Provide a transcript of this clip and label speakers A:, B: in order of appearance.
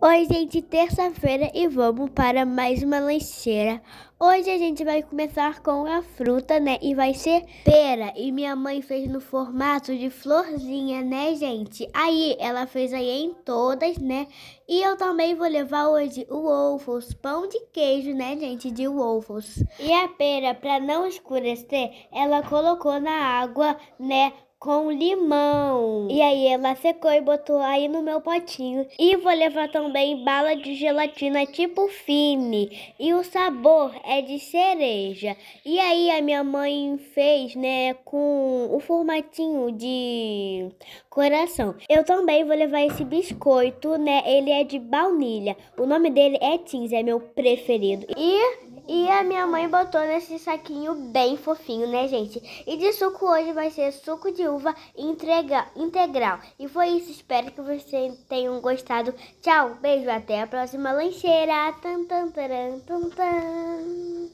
A: Oi, gente, terça-feira e vamos para mais uma lancheira. Hoje a gente vai começar com a fruta, né? E vai ser pera. E minha mãe fez no formato de florzinha, né, gente? Aí ela fez aí em todas, né? E eu também vou levar hoje o waffles, pão de queijo, né, gente? De waffles. E a pera, para não escurecer, ela colocou na água, né? com limão. E aí ela secou e botou aí no meu potinho. E vou levar também bala de gelatina tipo fine. E o sabor é de cereja. E aí a minha mãe fez, né, com o formatinho de coração. Eu também vou levar esse biscoito, né? Ele é de baunilha. O nome dele é Tins, é meu preferido. E e a minha mãe botou nesse saquinho bem fofinho, né, gente? E de suco hoje vai ser suco de uva integral. E foi isso, espero que vocês tenham gostado. Tchau, beijo, até a próxima lancheira. Tan, tan, taran, tan, tan.